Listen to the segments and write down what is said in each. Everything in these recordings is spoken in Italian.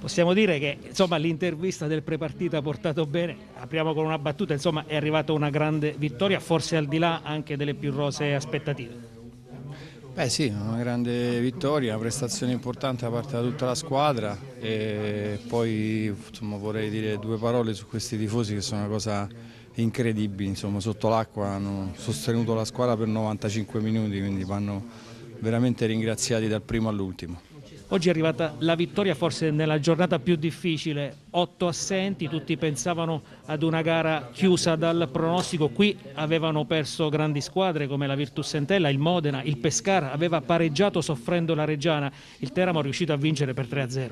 possiamo dire che insomma, l'intervista del prepartita ha portato bene, apriamo con una battuta, insomma, è arrivata una grande vittoria, forse al di là anche delle più rose aspettative. Beh sì, una grande vittoria, una prestazione importante da parte di tutta la squadra e poi insomma, vorrei dire due parole su questi tifosi che sono una cosa incredibile, insomma, sotto l'acqua hanno sostenuto la squadra per 95 minuti, quindi vanno veramente ringraziati dal primo all'ultimo. Oggi è arrivata la vittoria forse nella giornata più difficile, otto assenti, tutti pensavano ad una gara chiusa dal pronostico, qui avevano perso grandi squadre come la Virtus Sentella, il Modena, il Pescara, aveva pareggiato soffrendo la Reggiana, il Teramo è riuscito a vincere per 3-0.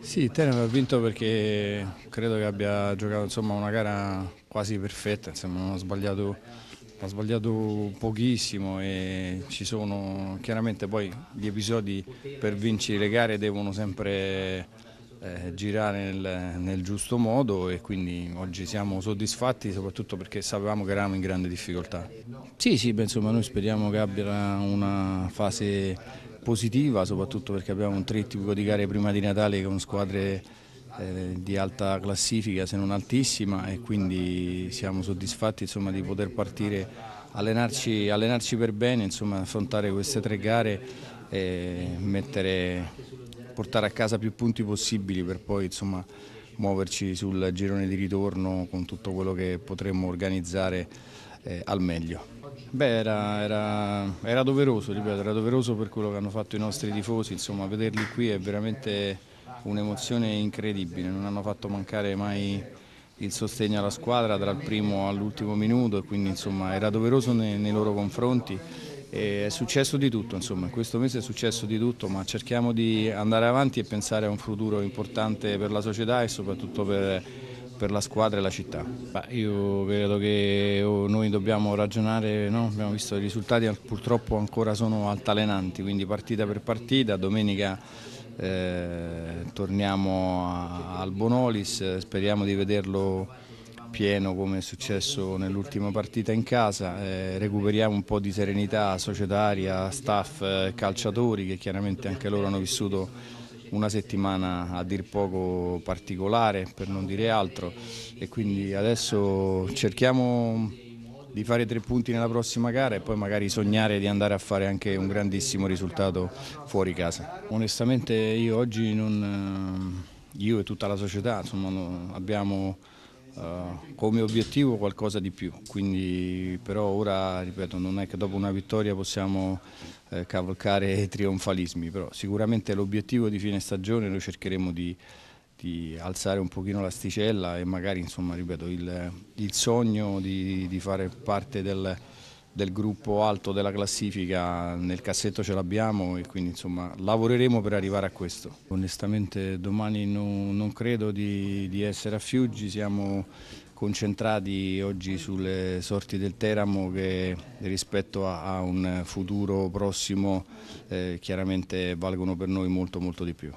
Sì, il Teramo ha vinto perché credo che abbia giocato insomma, una gara quasi perfetta, insomma, non ho sbagliato ha sbagliato pochissimo e ci sono chiaramente poi gli episodi per vincere le gare devono sempre eh, girare nel, nel, giusto modo e quindi oggi siamo soddisfatti soprattutto perché sapevamo che eravamo in grande difficoltà. Sì, sì, beh, insomma noi speriamo che abbia una fase positiva soprattutto perché abbiamo un trittico di gare prima di Natale con squadre eh, di alta classifica se non altissima e quindi siamo soddisfatti insomma, di poter partire, allenarci, allenarci per bene, insomma, affrontare queste tre gare e mettere, portare a casa più punti possibili per poi insomma, muoverci sul girone di ritorno con tutto quello che potremmo organizzare eh, al meglio. Beh, era, era, era, doveroso, ripeto, era doveroso per quello che hanno fatto i nostri tifosi, insomma, vederli qui è veramente un'emozione incredibile, non hanno fatto mancare mai il sostegno alla squadra dal primo all'ultimo minuto e quindi insomma era doveroso nei, nei loro confronti. E è successo di tutto, insomma, questo mese è successo di tutto, ma cerchiamo di andare avanti e pensare a un futuro importante per la società e soprattutto per, per la squadra e la città. io credo che oh, noi dobbiamo ragionare, no? abbiamo visto i risultati purtroppo ancora sono altalenanti, quindi partita per partita, domenica eh, torniamo al Bonolis, eh, speriamo di vederlo pieno come è successo nell'ultima partita in casa, eh, recuperiamo un po' di serenità societaria, staff, eh, calciatori che chiaramente anche loro hanno vissuto una settimana a dir poco particolare per non dire altro e quindi adesso cerchiamo di fare tre punti nella prossima gara e poi magari sognare di andare a fare anche un grandissimo risultato fuori casa. Onestamente io oggi non, eh, io e tutta la società insomma, abbiamo Uh, come obiettivo qualcosa di più, quindi però ora ripeto non è che dopo una vittoria possiamo eh, cavalcare trionfalismi, però sicuramente l'obiettivo di fine stagione lo cercheremo di, di alzare un pochino l'asticella e magari insomma, ripeto, il, il sogno di, di, fare parte del, del, gruppo alto della classifica nel cassetto ce l'abbiamo e quindi insomma, lavoreremo per arrivare a questo. Onestamente domani non, non credo di, di, essere a Fiuggi, siamo concentrati oggi sulle sorti del Teramo che rispetto a, a un futuro prossimo eh, chiaramente valgono per noi molto molto di più.